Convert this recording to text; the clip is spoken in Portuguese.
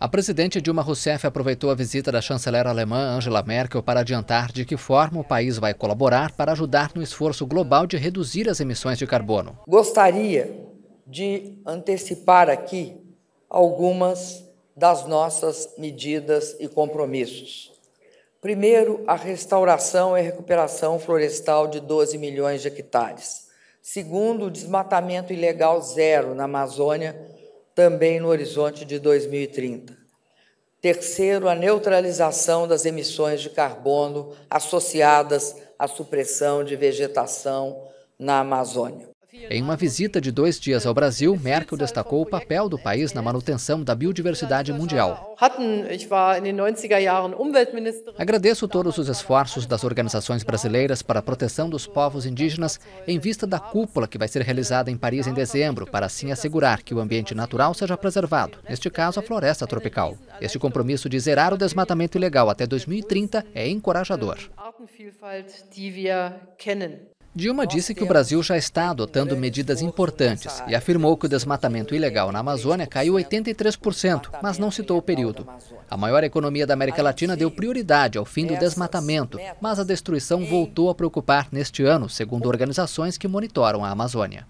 A presidente Dilma Rousseff aproveitou a visita da chanceler alemã Angela Merkel para adiantar de que forma o país vai colaborar para ajudar no esforço global de reduzir as emissões de carbono. Gostaria de antecipar aqui algumas das nossas medidas e compromissos. Primeiro, a restauração e recuperação florestal de 12 milhões de hectares. Segundo, o desmatamento ilegal zero na Amazônia também no horizonte de 2030. Terceiro, a neutralização das emissões de carbono associadas à supressão de vegetação na Amazônia. Em uma visita de dois dias ao Brasil, Merkel destacou o papel do país na manutenção da biodiversidade mundial. Agradeço todos os esforços das organizações brasileiras para a proteção dos povos indígenas em vista da cúpula que vai ser realizada em Paris em dezembro, para assim assegurar que o ambiente natural seja preservado, neste caso a floresta tropical. Este compromisso de zerar o desmatamento ilegal até 2030 é encorajador. Dilma disse que o Brasil já está adotando medidas importantes e afirmou que o desmatamento ilegal na Amazônia caiu 83%, mas não citou o período. A maior economia da América Latina deu prioridade ao fim do desmatamento, mas a destruição voltou a preocupar neste ano, segundo organizações que monitoram a Amazônia.